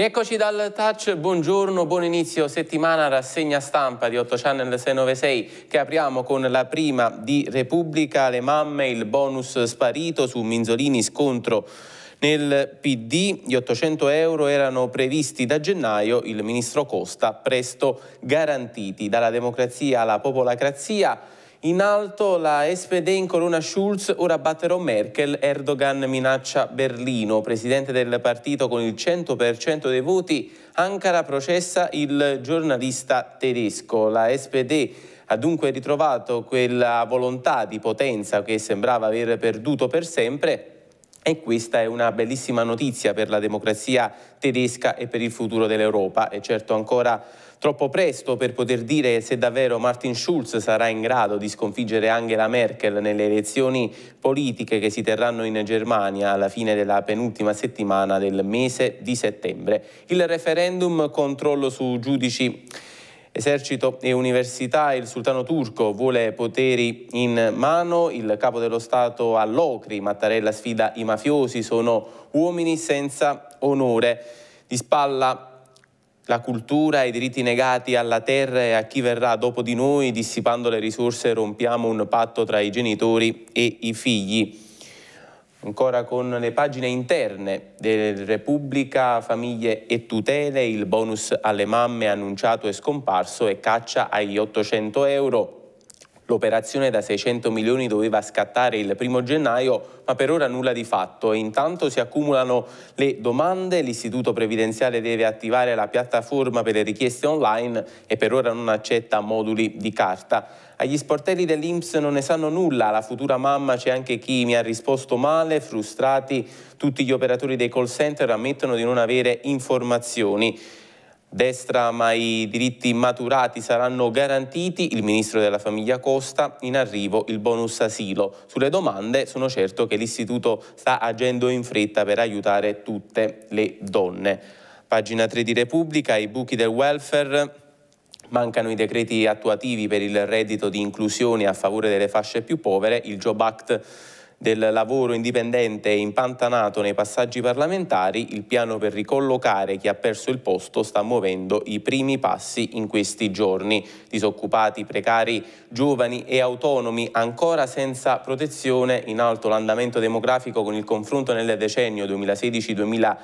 Rieccoci dal touch, buongiorno, buon inizio settimana, rassegna stampa di 8 Channel 696 che apriamo con la prima di Repubblica, le mamme, il bonus sparito su Minzolini scontro nel PD gli 800 euro erano previsti da gennaio, il ministro Costa presto garantiti. Dalla democrazia alla popolacrazia in alto la SPD in corona Schulz, ora batterò Merkel, Erdogan minaccia Berlino. Presidente del partito con il 100% dei voti, Ankara processa il giornalista tedesco. La SPD ha dunque ritrovato quella volontà di potenza che sembrava aver perduto per sempre e questa è una bellissima notizia per la democrazia tedesca e per il futuro dell'Europa. E certo ancora Troppo presto per poter dire se davvero Martin Schulz sarà in grado di sconfiggere Angela Merkel nelle elezioni politiche che si terranno in Germania alla fine della penultima settimana del mese di settembre. Il referendum controllo su giudici Esercito e università, il sultano turco vuole poteri in mano, il capo dello Stato all'Ocri, Mattarella sfida i mafiosi, sono uomini senza onore. Di spalla la cultura e i diritti negati alla terra e a chi verrà dopo di noi, dissipando le risorse rompiamo un patto tra i genitori e i figli. Ancora con le pagine interne del Repubblica, famiglie e tutele, il bonus alle mamme annunciato e scomparso e caccia agli 800 euro. L'operazione da 600 milioni doveva scattare il primo gennaio, ma per ora nulla di fatto. Intanto si accumulano le domande, l'istituto previdenziale deve attivare la piattaforma per le richieste online e per ora non accetta moduli di carta. Agli sportelli dell'Inps non ne sanno nulla, la futura mamma c'è anche chi mi ha risposto male, frustrati, tutti gli operatori dei call center ammettono di non avere informazioni. Destra ma i diritti maturati saranno garantiti, il ministro della famiglia Costa, in arrivo il bonus asilo. Sulle domande sono certo che l'istituto sta agendo in fretta per aiutare tutte le donne. Pagina 3 di Repubblica, i buchi del welfare, Mancano i decreti attuativi per il reddito di inclusione a favore delle fasce più povere, il Job Act del lavoro indipendente impantanato nei passaggi parlamentari, il piano per ricollocare chi ha perso il posto sta muovendo i primi passi in questi giorni. Disoccupati, precari, giovani e autonomi ancora senza protezione, in alto l'andamento demografico con il confronto nel decennio 2016-2020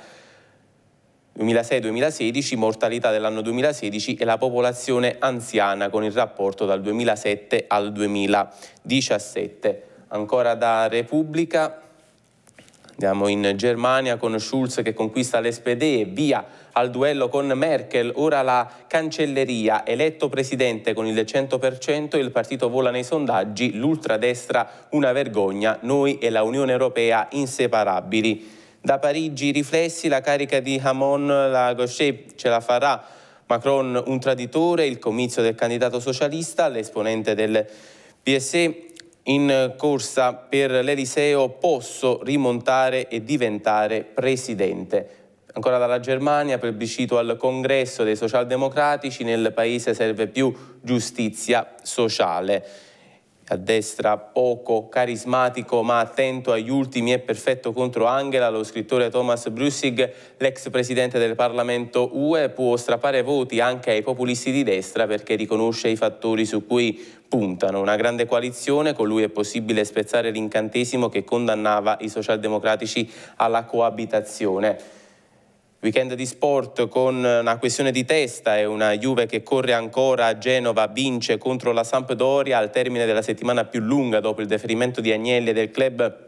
2006-2016, mortalità dell'anno 2016 e la popolazione anziana con il rapporto dal 2007 al 2017 ancora da Repubblica, andiamo in Germania con Schulz che conquista l'SPD e via al duello con Merkel, ora la cancelleria, eletto presidente con il 100%, il partito vola nei sondaggi, l'ultradestra una vergogna, noi e la Unione Europea inseparabili. Da Parigi riflessi la carica di Hamon la Gaucher ce la farà, Macron un traditore, il comizio del candidato socialista, l'esponente del PSE in corsa per l'Eliseo posso rimontare e diventare presidente. Ancora dalla Germania, plebiscito al congresso dei socialdemocratici, nel paese serve più giustizia sociale. A destra poco carismatico ma attento agli ultimi e perfetto contro Angela, lo scrittore Thomas Brussig, l'ex presidente del Parlamento UE, può strappare voti anche ai populisti di destra perché riconosce i fattori su cui puntano. Una grande coalizione, con lui è possibile spezzare l'incantesimo che condannava i socialdemocratici alla coabitazione. Weekend di sport con una questione di testa e una Juve che corre ancora a Genova, vince contro la Sampdoria al termine della settimana più lunga dopo il deferimento di Agnelli e del club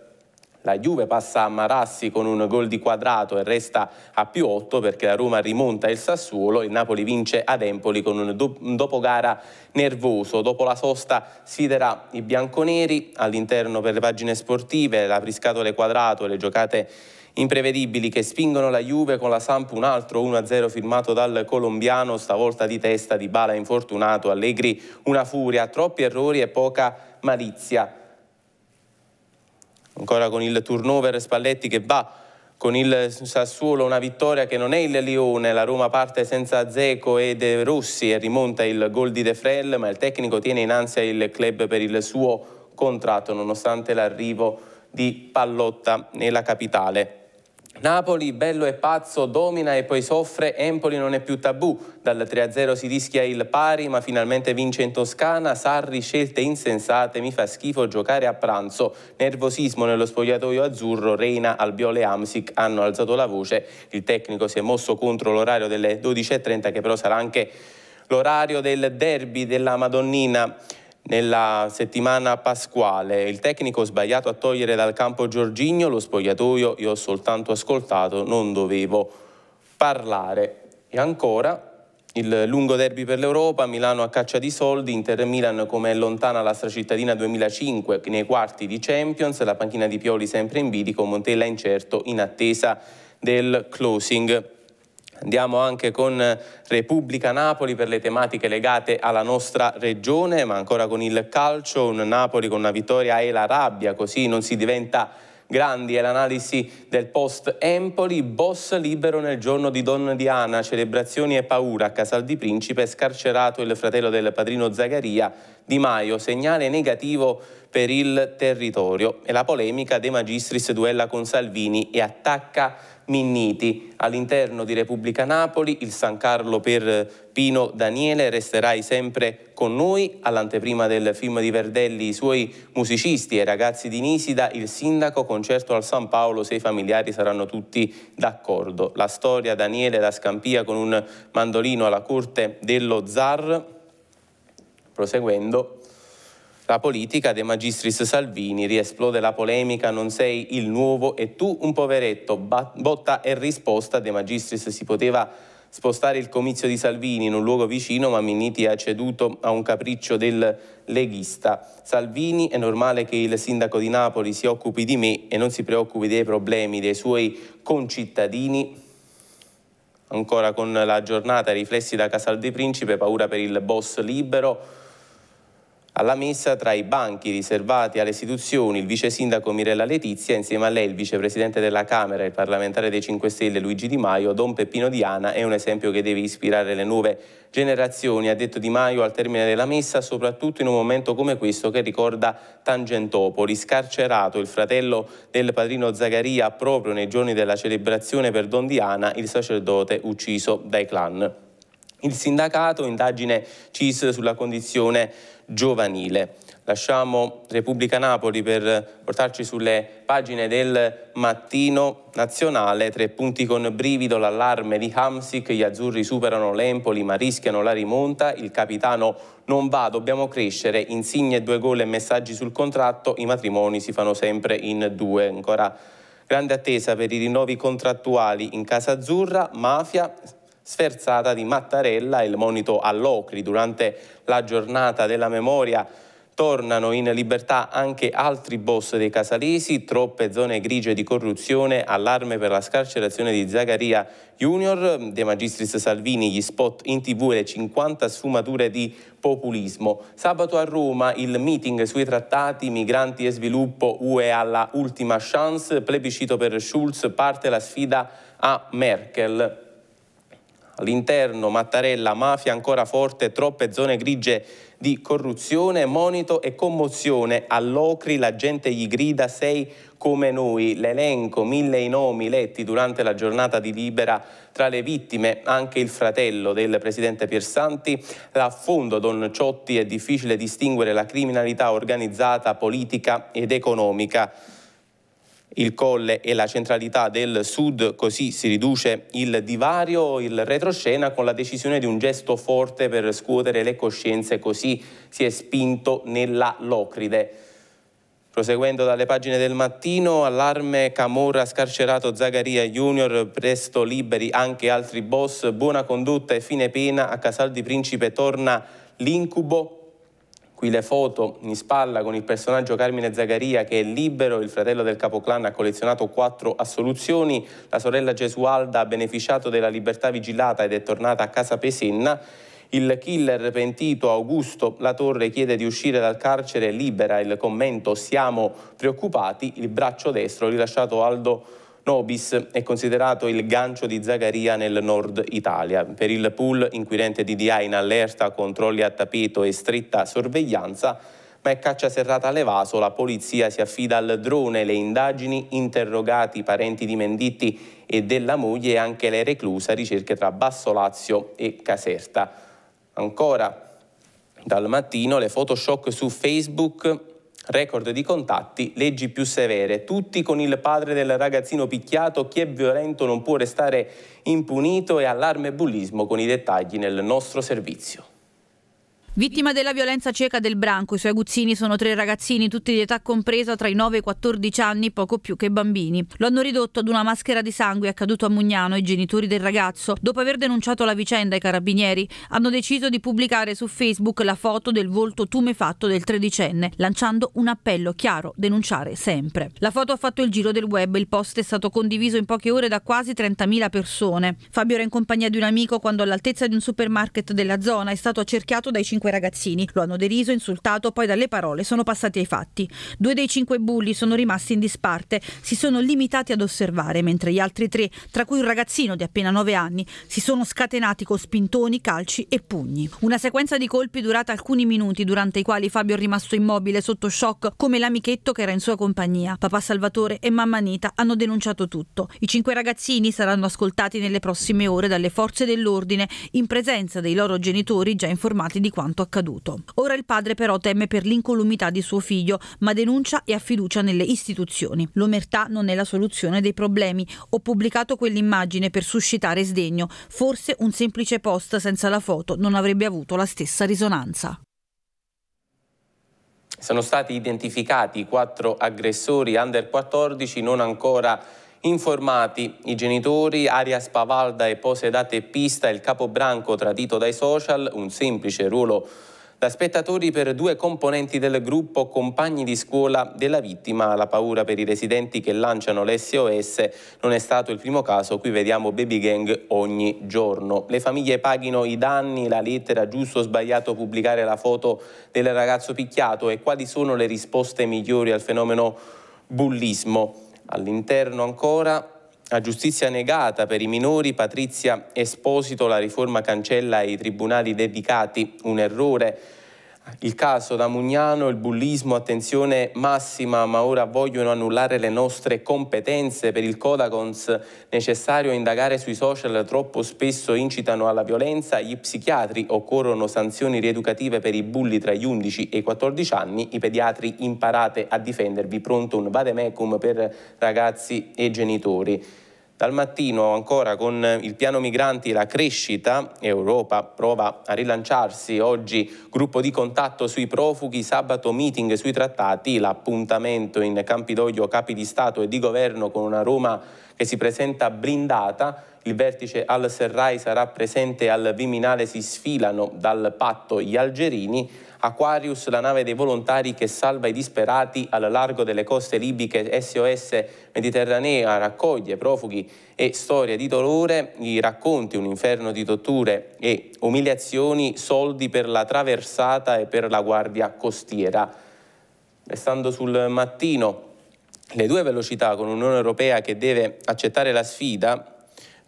la Juve passa a Marassi con un gol di quadrato e resta a più 8 perché la Roma rimonta il Sassuolo. Il Napoli vince ad Empoli con un, do un dopogara nervoso. Dopo la sosta sfiderà i bianconeri all'interno per le pagine sportive, la Priscatole Quadrato, e le giocate imprevedibili che spingono la Juve con la Samp un altro 1-0 firmato dal colombiano, stavolta di testa di Bala infortunato, Allegri una furia, troppi errori e poca malizia ancora con il turnover Spalletti che va con il Sassuolo una vittoria che non è il Lione, la Roma parte senza Zeco e De Rossi e rimonta il gol di De Frel, ma il tecnico tiene in ansia il club per il suo contratto nonostante l'arrivo di Pallotta nella capitale. Napoli, bello e pazzo, domina e poi soffre, Empoli non è più tabù. Dal 3-0 si rischia il pari, ma finalmente vince in Toscana, Sarri scelte insensate, mi fa schifo giocare a pranzo. Nervosismo nello spogliatoio azzurro, Reina, Albiole e Amsic hanno alzato la voce. Il tecnico si è mosso contro l'orario delle 12.30 che però sarà anche l'orario del derby della Madonnina. Nella settimana pasquale il tecnico sbagliato a togliere dal campo Giorgigno lo spogliatoio, io ho soltanto ascoltato, non dovevo parlare. E ancora il lungo derby per l'Europa, Milano a caccia di soldi, Inter Milan come è lontana la stracittadina 2005 nei quarti di Champions, la panchina di Pioli sempre in bilico, Montella incerto in attesa del closing. Andiamo anche con eh, Repubblica Napoli per le tematiche legate alla nostra regione, ma ancora con il calcio, un Napoli con una vittoria e la rabbia, così non si diventa grandi è l'analisi del post Empoli, boss libero nel giorno di Don Diana, celebrazioni e paura a Casal di Principe, scarcerato il fratello del padrino Zagaria, Di Maio, segnale negativo per il territorio e la polemica De Magistris duella con Salvini e attacca Minniti. All'interno di Repubblica Napoli il San Carlo per Pino Daniele resterai sempre con noi. All'anteprima del film di Verdelli i suoi musicisti e ragazzi di Nisida, il sindaco, concerto al San Paolo, se i familiari saranno tutti d'accordo. La storia Daniele da Scampia con un mandolino alla corte dello zar. Proseguendo, la politica De Magistris Salvini riesplode la polemica non sei il nuovo e tu un poveretto, botta e risposta De Magistris si poteva spostare il comizio di Salvini in un luogo vicino, ma Minniti ha ceduto a un capriccio del leghista. Salvini è normale che il sindaco di Napoli si occupi di me e non si preoccupi dei problemi dei suoi concittadini. Ancora con la giornata, riflessi da Casal di Principe, paura per il boss libero alla messa tra i banchi riservati alle istituzioni il vice sindaco Mirella Letizia insieme a lei il vicepresidente della Camera e il parlamentare dei 5 Stelle Luigi Di Maio, Don Peppino Diana è un esempio che deve ispirare le nuove generazioni, ha detto Di Maio al termine della messa, soprattutto in un momento come questo che ricorda Tangentopoli, scarcerato il fratello del padrino Zagaria proprio nei giorni della celebrazione per Don Diana, il sacerdote ucciso dai clan. Il sindacato, indagine CIS sulla condizione giovanile. Lasciamo Repubblica Napoli per portarci sulle pagine del mattino nazionale, tre punti con brivido, l'allarme di Hamsik, gli azzurri superano l'Empoli ma rischiano la rimonta, il capitano non va, dobbiamo crescere, insigne due gol e messaggi sul contratto, i matrimoni si fanno sempre in due, ancora grande attesa per i rinnovi contrattuali in Casa Azzurra, Mafia, sferzata di Mattarella, il monito all'Ocri. Durante la giornata della memoria tornano in libertà anche altri boss dei casalesi, troppe zone grigie di corruzione, allarme per la scarcerazione di Zagaria Junior, De Magistris Salvini, gli spot in tv e le 50 sfumature di populismo. Sabato a Roma il meeting sui trattati migranti e sviluppo UE alla ultima chance, plebiscito per Schulz, parte la sfida a Merkel. All'interno Mattarella, mafia ancora forte, troppe zone grigie di corruzione, monito e commozione. All'Ocri la gente gli grida sei come noi. L'elenco, mille i nomi letti durante la giornata di Libera tra le vittime, anche il fratello del presidente Piersanti. L'affondo Don Ciotti è difficile distinguere la criminalità organizzata, politica ed economica il Colle e la centralità del Sud, così si riduce il divario, il retroscena con la decisione di un gesto forte per scuotere le coscienze, così si è spinto nella Locride. Proseguendo dalle pagine del mattino, allarme, Camorra scarcerato Zagaria Junior, presto liberi anche altri boss, buona condotta e fine pena, a Casal di Principe torna l'incubo Qui le foto in spalla con il personaggio Carmine Zagaria che è libero, il fratello del capoclan ha collezionato quattro assoluzioni, la sorella Gesualda ha beneficiato della libertà vigilata ed è tornata a casa Pesenna, il killer pentito Augusto La Torre chiede di uscire dal carcere libera, il commento siamo preoccupati, il braccio destro rilasciato Aldo Nobis è considerato il gancio di Zagaria nel nord Italia. Per il pool inquirente DDA in allerta, controlli a tappeto e stretta sorveglianza, ma è caccia serrata all'evaso, la polizia si affida al drone, le indagini, interrogati i parenti di Menditti e della moglie e anche le reclusa, ricerche tra Basso Lazio e Caserta. Ancora dal mattino le photoshock su Facebook Record di contatti, leggi più severe, tutti con il padre del ragazzino picchiato, chi è violento non può restare impunito e allarme e bullismo con i dettagli nel nostro servizio. Vittima della violenza cieca del branco, i suoi aguzzini sono tre ragazzini, tutti di età compresa tra i 9 e i 14 anni, poco più che bambini. Lo hanno ridotto ad una maschera di sangue accaduto a Mugnano i genitori del ragazzo, dopo aver denunciato la vicenda ai carabinieri, hanno deciso di pubblicare su Facebook la foto del volto tumefatto del tredicenne, lanciando un appello chiaro, denunciare sempre. La foto ha fatto il giro del web, il post è stato condiviso in poche ore da quasi 30.000 persone. Fabio era in compagnia di un amico quando all'altezza di un supermarket della zona è stato accerchiato dai 50 cinque ragazzini. Lo hanno deriso, insultato, poi dalle parole sono passati ai fatti. Due dei cinque bulli sono rimasti in disparte, si sono limitati ad osservare, mentre gli altri tre, tra cui un ragazzino di appena nove anni, si sono scatenati con spintoni, calci e pugni. Una sequenza di colpi durata alcuni minuti, durante i quali Fabio è rimasto immobile sotto shock come l'amichetto che era in sua compagnia. Papà Salvatore e mamma Anita hanno denunciato tutto. I cinque ragazzini saranno ascoltati nelle prossime ore dalle forze dell'ordine in presenza dei loro genitori già informati di quanto quanto accaduto. Ora il padre però teme per l'incolumità di suo figlio, ma denuncia e ha fiducia nelle istituzioni. L'omertà non è la soluzione dei problemi. Ho pubblicato quell'immagine per suscitare sdegno. Forse un semplice post senza la foto non avrebbe avuto la stessa risonanza. Sono stati identificati quattro aggressori under 14 non ancora Informati i genitori, Aria Spavalda e pose Poseda pista, il capobranco tradito dai social, un semplice ruolo da spettatori per due componenti del gruppo compagni di scuola della vittima. La paura per i residenti che lanciano l'SOS non è stato il primo caso, qui vediamo baby gang ogni giorno. Le famiglie paghino i danni, la lettera giusto o sbagliato pubblicare la foto del ragazzo picchiato e quali sono le risposte migliori al fenomeno bullismo. All'interno ancora a giustizia negata per i minori, Patrizia Esposito, la riforma cancella i tribunali dedicati, un errore il caso da Mugnano, il bullismo, attenzione massima, ma ora vogliono annullare le nostre competenze per il Codacons. Necessario indagare sui social, troppo spesso incitano alla violenza. Gli psichiatri occorrono sanzioni rieducative per i bulli tra gli 11 e i 14 anni. I pediatri imparate a difendervi, pronto un vademecum per ragazzi e genitori. Dal mattino ancora con il piano migranti la crescita, Europa prova a rilanciarsi oggi, gruppo di contatto sui profughi, sabato meeting sui trattati, l'appuntamento in Campidoglio capi di Stato e di Governo con una Roma che si presenta blindata, il vertice al Serrai sarà presente al Viminale, si sfilano dal patto gli algerini, Aquarius, la nave dei volontari che salva i disperati al largo delle coste libiche SOS Mediterranea, raccoglie profughi e storie di dolore, i racconti un inferno di torture e umiliazioni, soldi per la traversata e per la guardia costiera. Restando sul mattino, le due velocità con un'Unione Europea che deve accettare la sfida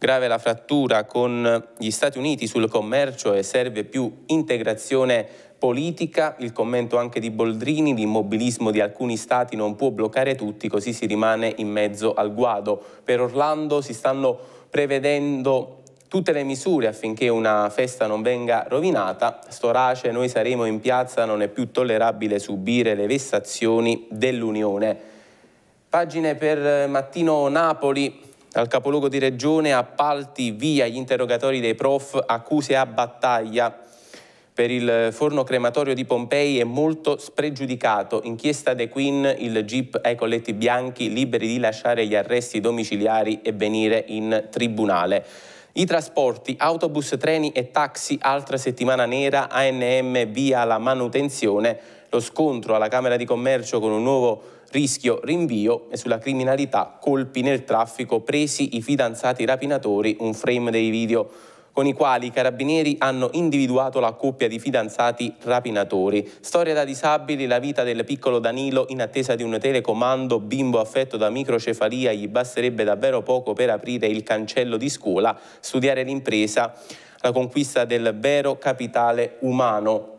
Grave la frattura con gli Stati Uniti sul commercio e serve più integrazione politica. Il commento anche di Boldrini, l'immobilismo di alcuni stati non può bloccare tutti, così si rimane in mezzo al guado. Per Orlando si stanno prevedendo tutte le misure affinché una festa non venga rovinata. Storace, noi saremo in piazza, non è più tollerabile subire le vessazioni dell'Unione. Pagine per Mattino Napoli, dal capoluogo di regione appalti via gli interrogatori dei prof, accuse a battaglia. Per il forno crematorio di Pompei è molto spregiudicato. Inchiesta De Queen, il GIP ai colletti bianchi, liberi di lasciare gli arresti domiciliari e venire in tribunale. I trasporti, autobus, treni e taxi, altra settimana nera, ANM via la manutenzione. Lo scontro alla Camera di Commercio con un nuovo rischio rinvio e sulla criminalità colpi nel traffico presi i fidanzati rapinatori, un frame dei video con i quali i carabinieri hanno individuato la coppia di fidanzati rapinatori. Storia da disabili, la vita del piccolo Danilo in attesa di un telecomando, bimbo affetto da microcefalia, gli basterebbe davvero poco per aprire il cancello di scuola, studiare l'impresa, la conquista del vero capitale umano.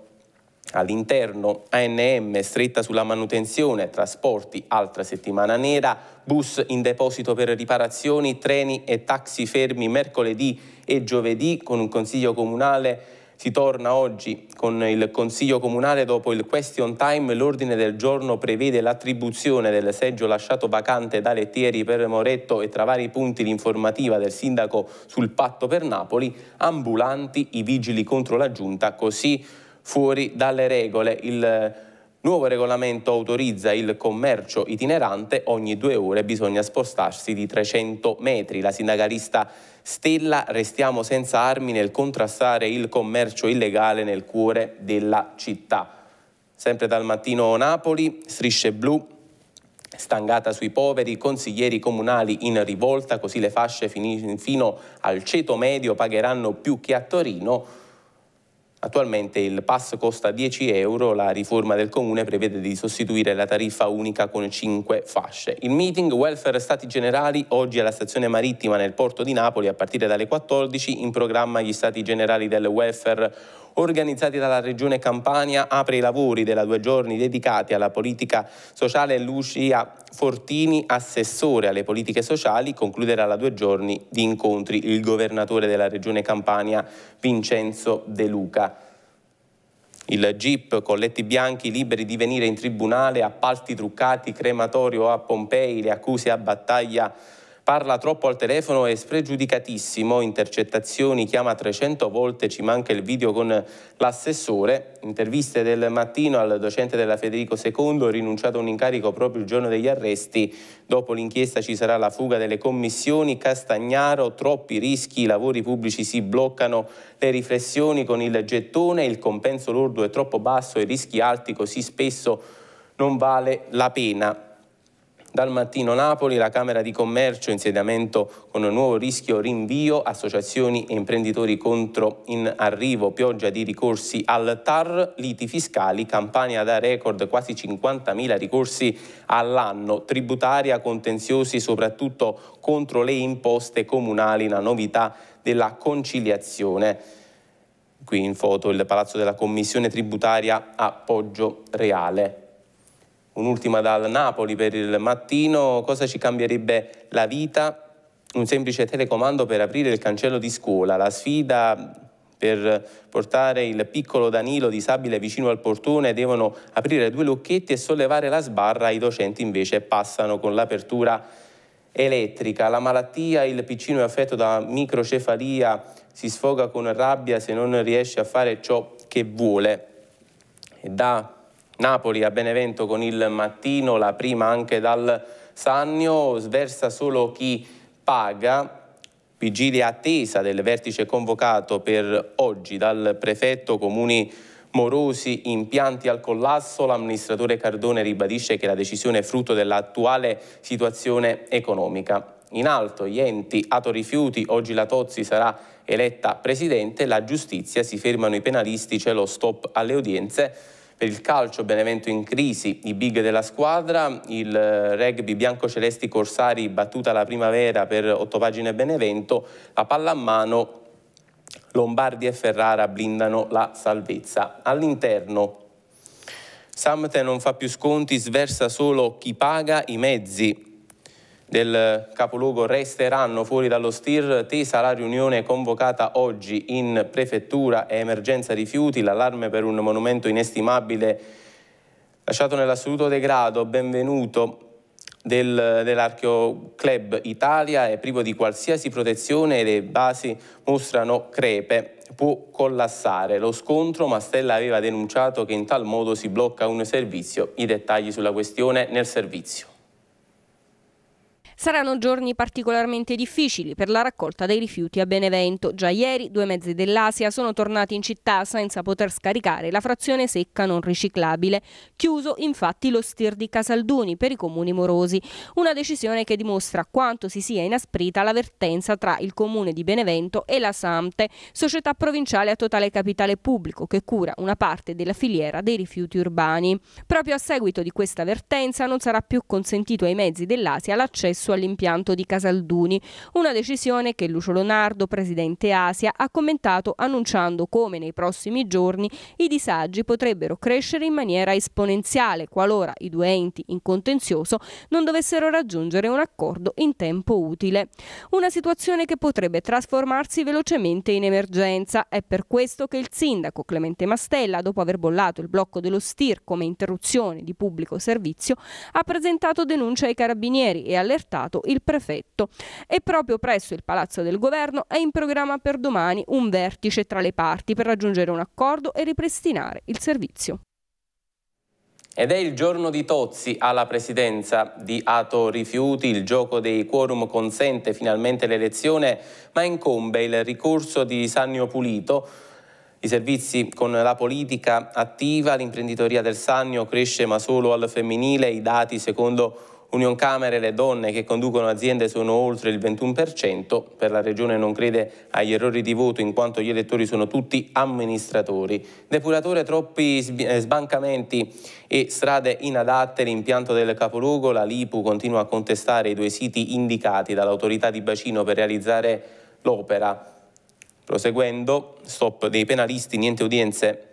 All'interno ANM stretta sulla manutenzione, trasporti, altra settimana nera, bus in deposito per riparazioni, treni e taxi fermi mercoledì e giovedì con un consiglio comunale si torna oggi con il Consiglio Comunale dopo il question time. L'ordine del giorno prevede l'attribuzione del seggio lasciato vacante da Lettieri per Moretto e tra vari punti l'informativa del sindaco sul patto per Napoli, ambulanti i vigili contro la giunta, così fuori dalle regole. Il nuovo regolamento autorizza il commercio itinerante, ogni due ore bisogna spostarsi di 300 metri. La sindacalista Stella restiamo senza armi nel contrastare il commercio illegale nel cuore della città. Sempre dal mattino Napoli, strisce blu, stangata sui poveri, consiglieri comunali in rivolta, così le fasce fino al ceto medio pagheranno più che a Torino Attualmente il pass costa 10 euro, la riforma del comune prevede di sostituire la tariffa unica con 5 fasce. Il meeting Welfare Stati Generali oggi alla stazione marittima nel porto di Napoli a partire dalle 14 in programma gli Stati Generali del Welfare organizzati dalla Regione Campania, apre i lavori della due giorni dedicati alla politica sociale Lucia Fortini, assessore alle politiche sociali, concluderà la due giorni di incontri il governatore della Regione Campania Vincenzo De Luca. Il GIP, colletti bianchi liberi di venire in tribunale, appalti truccati, crematorio a Pompei, le accuse a battaglia parla troppo al telefono è spregiudicatissimo, intercettazioni, chiama 300 volte, ci manca il video con l'assessore, interviste del mattino al docente della Federico II, rinunciato a un incarico proprio il giorno degli arresti, dopo l'inchiesta ci sarà la fuga delle commissioni, Castagnaro, troppi rischi, i lavori pubblici si bloccano, le riflessioni con il gettone, il compenso lordo è troppo basso, i rischi alti così spesso non vale la pena. Dal mattino Napoli, la Camera di Commercio, insediamento con nuovo rischio rinvio, associazioni e imprenditori contro in arrivo, pioggia di ricorsi al TAR, liti fiscali, Campania da record quasi 50.000 ricorsi all'anno, tributaria contenziosi soprattutto contro le imposte comunali, la novità della conciliazione qui in foto il palazzo della commissione tributaria a Poggio Reale un'ultima dal Napoli per il mattino, cosa ci cambierebbe la vita? Un semplice telecomando per aprire il cancello di scuola, la sfida per portare il piccolo Danilo disabile vicino al portone devono aprire due lucchetti e sollevare la sbarra, i docenti invece passano con l'apertura elettrica. La malattia, il piccino è affetto da microcefalia, si sfoga con rabbia se non riesce a fare ciò che vuole. E da Napoli a Benevento con il mattino, la prima anche dal Sannio, sversa solo chi paga. Vigilia attesa del vertice convocato per oggi dal prefetto Comuni morosi, impianti al collasso, l'amministratore Cardone ribadisce che la decisione è frutto dell'attuale situazione economica. In alto gli enti Rifiuti, oggi la Tozzi sarà eletta presidente, la giustizia, si fermano i penalisti, c'è lo stop alle udienze. Per il calcio Benevento in crisi, i big della squadra, il eh, rugby bianco-celesti Corsari battuta la primavera per otto pagine Benevento, la mano Lombardi e Ferrara blindano la salvezza. All'interno Samte non fa più sconti, sversa solo chi paga i mezzi del capoluogo resteranno fuori dallo STIR, tesa la riunione convocata oggi in prefettura e emergenza rifiuti, l'allarme per un monumento inestimabile lasciato nell'assoluto degrado, benvenuto del, dell'Archeo Club Italia è privo di qualsiasi protezione e le basi mostrano crepe, può collassare lo scontro, Mastella aveva denunciato che in tal modo si blocca un servizio, i dettagli sulla questione nel servizio. Saranno giorni particolarmente difficili per la raccolta dei rifiuti a Benevento. Già ieri due mezzi dell'Asia sono tornati in città senza poter scaricare la frazione secca non riciclabile. Chiuso infatti lo stir di Casalduni per i comuni morosi. Una decisione che dimostra quanto si sia inasprita la vertenza tra il comune di Benevento e la Samte, società provinciale a totale capitale pubblico che cura una parte della filiera dei rifiuti urbani. Proprio a seguito di questa vertenza non sarà più consentito ai mezzi dell'Asia l'accesso l'accesso all'impianto di Casalduni, una decisione che Lucio Leonardo, presidente Asia, ha commentato annunciando come nei prossimi giorni i disagi potrebbero crescere in maniera esponenziale qualora i due enti in contenzioso non dovessero raggiungere un accordo in tempo utile. Una situazione che potrebbe trasformarsi velocemente in emergenza. È per questo che il sindaco Clemente Mastella, dopo aver bollato il blocco dello STIR come interruzione di pubblico servizio, ha presentato denuncia ai carabinieri e allertato stato il prefetto. E proprio presso il Palazzo del Governo è in programma per domani un vertice tra le parti per raggiungere un accordo e ripristinare il servizio. Ed è il giorno di Tozzi alla presidenza di Ato Rifiuti, il gioco dei quorum consente finalmente l'elezione, ma incombe il ricorso di Sannio Pulito. I servizi con la politica attiva, l'imprenditoria del Sannio cresce ma solo al femminile, i dati secondo Union Camere le donne che conducono aziende sono oltre il 21%, per la Regione non crede agli errori di voto in quanto gli elettori sono tutti amministratori. Depuratore troppi eh, sbancamenti e strade inadatte, l'impianto del capoluogo, la Lipu continua a contestare i due siti indicati dall'autorità di bacino per realizzare l'opera. Proseguendo, stop dei penalisti, niente udienze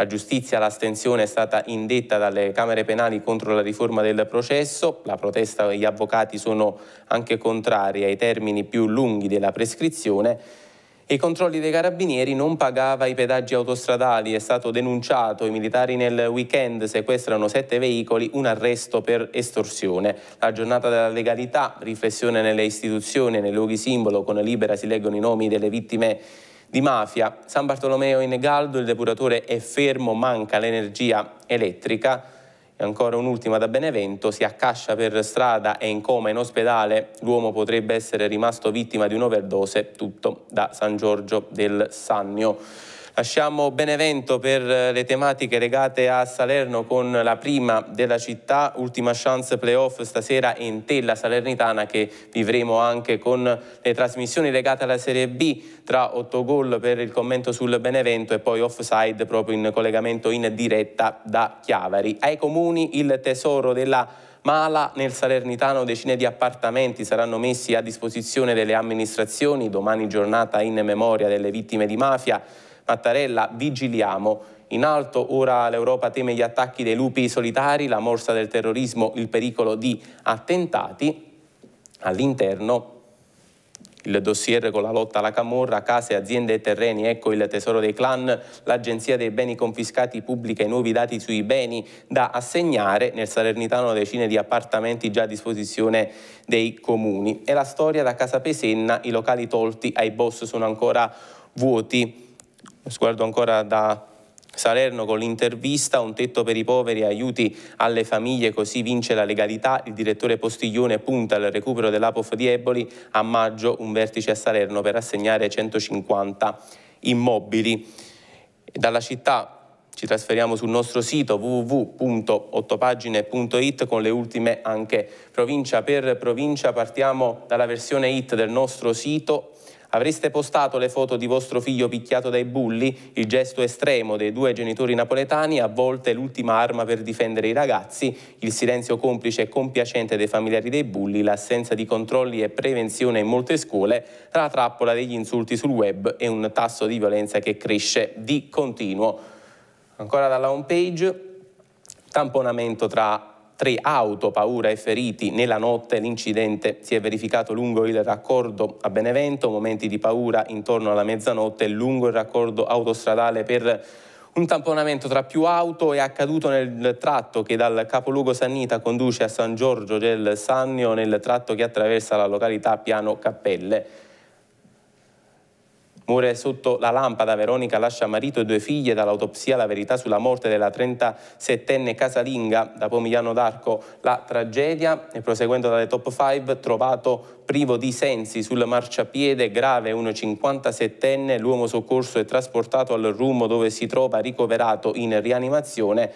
la giustizia, l'astensione è stata indetta dalle Camere penali contro la riforma del processo, la protesta degli avvocati sono anche contrari ai termini più lunghi della prescrizione i controlli dei carabinieri non pagava i pedaggi autostradali, è stato denunciato, i militari nel weekend sequestrano sette veicoli, un arresto per estorsione. La giornata della legalità, riflessione nelle istituzioni, nei luoghi simbolo, con libera si leggono i nomi delle vittime di mafia, San Bartolomeo in Galdo, il depuratore è fermo, manca l'energia elettrica. E ancora un'ultima da Benevento, si accascia per strada e in coma in ospedale, l'uomo potrebbe essere rimasto vittima di un'overdose, tutto da San Giorgio del Sannio. Lasciamo Benevento per eh, le tematiche legate a Salerno con la prima della città, ultima chance playoff stasera in Tella Salernitana che vivremo anche con le trasmissioni legate alla Serie B tra otto gol per il commento sul Benevento e poi offside proprio in collegamento in diretta da Chiavari. Ai comuni il tesoro della Mala nel Salernitano decine di appartamenti saranno messi a disposizione delle amministrazioni, domani giornata in memoria delle vittime di mafia. Mattarella, vigiliamo. In alto ora l'Europa teme gli attacchi dei lupi solitari, la morsa del terrorismo, il pericolo di attentati. All'interno il dossier con la lotta alla camorra, case, aziende e terreni, ecco il tesoro dei clan, l'agenzia dei beni confiscati pubblica i nuovi dati sui beni da assegnare, nel Salernitano decine di appartamenti già a disposizione dei comuni. E la storia da Casa Pesenna, i locali tolti ai boss sono ancora vuoti sguardo ancora da Salerno con l'intervista Un tetto per i poveri, aiuti alle famiglie, così vince la legalità. Il direttore Postiglione punta al recupero dell'Apof di Eboli. A maggio un vertice a Salerno per assegnare 150 immobili. Dalla città ci trasferiamo sul nostro sito www.ottopagine.it con le ultime anche provincia per provincia. Partiamo dalla versione IT del nostro sito. Avreste postato le foto di vostro figlio picchiato dai bulli, il gesto estremo dei due genitori napoletani, a volte l'ultima arma per difendere i ragazzi, il silenzio complice e compiacente dei familiari dei bulli, l'assenza di controlli e prevenzione in molte scuole, la trappola degli insulti sul web e un tasso di violenza che cresce di continuo. Ancora dalla homepage, tamponamento tra tre auto, paura e feriti. Nella notte l'incidente si è verificato lungo il raccordo a Benevento, momenti di paura intorno alla mezzanotte lungo il raccordo autostradale per un tamponamento tra più auto è accaduto nel tratto che dal capoluogo Sannita conduce a San Giorgio del Sannio nel tratto che attraversa la località Piano Cappelle. Muore sotto la lampada Veronica lascia marito e due figlie dall'autopsia la verità sulla morte della 37enne casalinga da Pomigliano d'Arco la tragedia e proseguendo dalle top 5 trovato privo di sensi sul marciapiede grave 1,57enne l'uomo soccorso è trasportato al rumo dove si trova ricoverato in rianimazione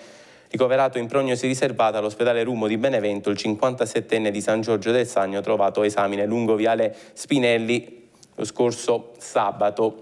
ricoverato in prognosi riservata all'ospedale Rumo di Benevento, il 57enne di San Giorgio del Sagno, trovato a esame lungo viale Spinelli lo scorso sabato.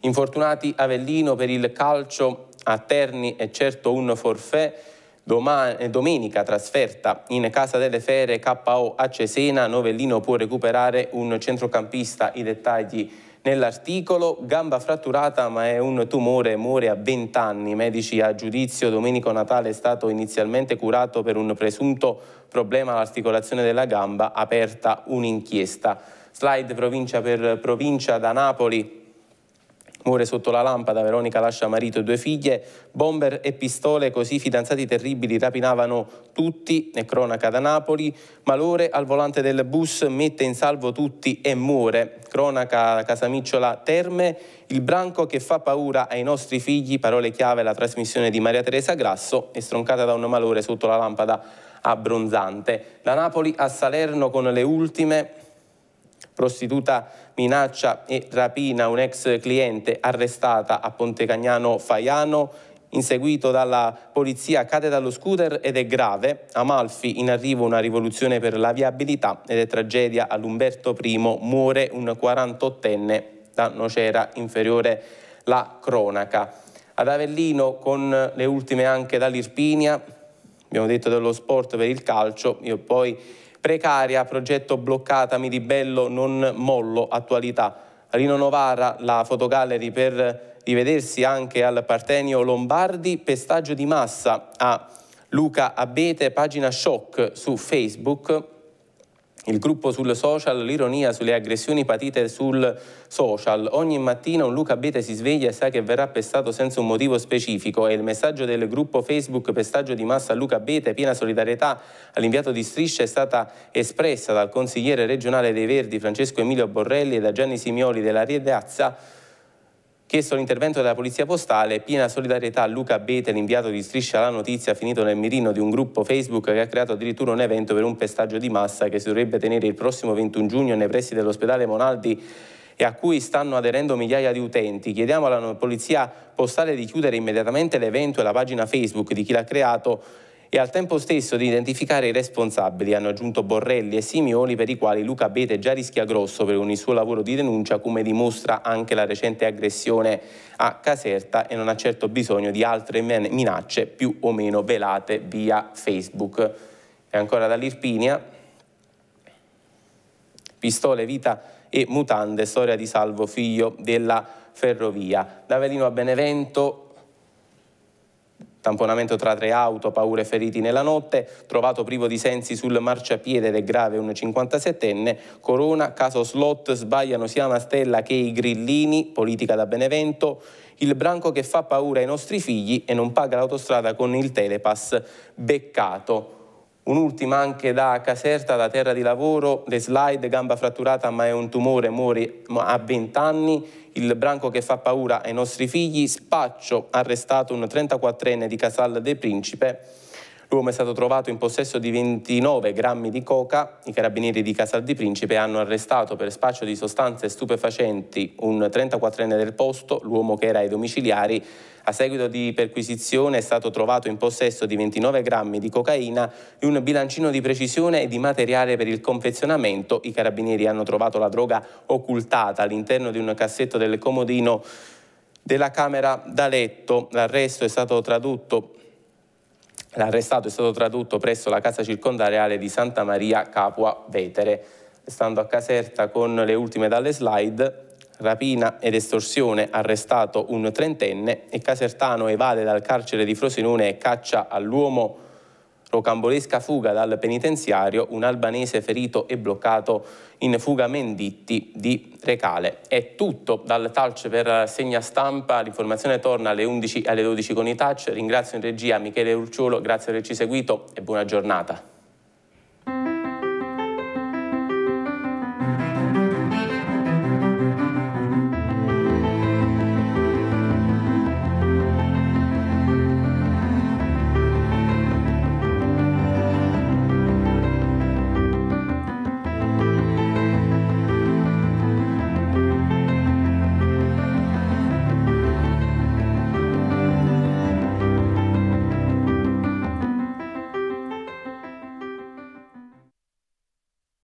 Infortunati Avellino per il calcio a Terni è certo un forfè, eh, domenica trasferta in Casa delle Fere KO a Cesena, Novellino può recuperare un centrocampista, i dettagli nell'articolo. Gamba fratturata ma è un tumore, muore a 20 anni. Medici a giudizio Domenico Natale è stato inizialmente curato per un presunto problema all'articolazione della gamba, aperta un'inchiesta. Slide provincia per provincia da Napoli. Muore sotto la lampada, Veronica lascia marito e due figlie, bomber e pistole, così fidanzati terribili rapinavano tutti, è cronaca da Napoli, Malore al volante del bus mette in salvo tutti e muore, cronaca Casamicciola Terme, il branco che fa paura ai nostri figli, parole chiave la trasmissione di Maria Teresa Grasso, è stroncata da un malore sotto la lampada abbronzante. Da Napoli a Salerno con le ultime, prostituta minaccia e rapina un ex cliente arrestata a Pontecagnano Faiano inseguito dalla polizia, cade dallo scooter ed è grave. Amalfi in arrivo una rivoluzione per la viabilità ed è tragedia all'Umberto I, muore un 48enne da Nocera inferiore la cronaca. Ad Avellino con le ultime anche dall'Irpinia, abbiamo detto dello sport per il calcio, io poi Precaria, progetto bloccata, mi ribello, non mollo, attualità. Rino Novara, la fotogallery per rivedersi anche al Partenio Lombardi, pestaggio di massa a Luca Abete, pagina shock su Facebook il gruppo sul social, l'ironia sulle aggressioni patite sul social. Ogni mattina un Luca Bete si sveglia e sa che verrà pestato senza un motivo specifico. È il messaggio del gruppo Facebook Pestaggio di Massa Luca Bete, piena solidarietà all'inviato di Striscia, è stata espressa dal consigliere regionale dei Verdi Francesco Emilio Borrelli e da Gianni Simioli della Riedazza chiesto l'intervento della Polizia Postale, piena solidarietà a Luca Bete, l'inviato di Striscia la Notizia, finito nel mirino di un gruppo Facebook che ha creato addirittura un evento per un pestaggio di massa che si dovrebbe tenere il prossimo 21 giugno nei pressi dell'ospedale Monaldi e a cui stanno aderendo migliaia di utenti. Chiediamo alla Polizia Postale di chiudere immediatamente l'evento e la pagina Facebook di chi l'ha creato e al tempo stesso di identificare i responsabili, hanno aggiunto Borrelli e Simioli per i quali Luca Bete già rischia grosso per un il suo lavoro di denuncia come dimostra anche la recente aggressione a Caserta e non ha certo bisogno di altre minacce più o meno velate via Facebook. E ancora dall'Irpinia, pistole, vita e mutande, storia di Salvo, figlio della ferrovia. Da Velino a Benevento, Tamponamento tra tre auto, paure feriti nella notte, trovato privo di sensi sul marciapiede ed è grave un 57enne, Corona, caso slot, sbagliano sia Mastella che i grillini, politica da Benevento, il branco che fa paura ai nostri figli e non paga l'autostrada con il telepass beccato. Un'ultima anche da Caserta, da terra di lavoro, le slide, gamba fratturata ma è un tumore, muore a 20 anni, il branco che fa paura ai nostri figli, spaccio, arrestato un 34enne di Casal de Principe, l'uomo è stato trovato in possesso di 29 grammi di coca, i carabinieri di Casal de Principe hanno arrestato per spaccio di sostanze stupefacenti un 34enne del posto, l'uomo che era ai domiciliari, a seguito di perquisizione è stato trovato in possesso di 29 grammi di cocaina e un bilancino di precisione e di materiale per il confezionamento. I carabinieri hanno trovato la droga occultata all'interno di un cassetto del comodino della camera da letto. L'arresto è stato tradotto L'arrestato è stato tradotto presso la casa circondariale di Santa Maria Capua Vetere. Stando a Caserta con le ultime dalle slide, rapina ed estorsione, arrestato un trentenne e Casertano evade dal carcere di Frosinone e caccia all'uomo rocambolesca fuga dal penitenziario, un albanese ferito e bloccato in fuga Menditti di Recale. È tutto dal Touch per segna stampa, l'informazione torna alle 11 e alle 12 con i Touch, ringrazio in regia Michele Urciolo, grazie per averci seguito e buona giornata.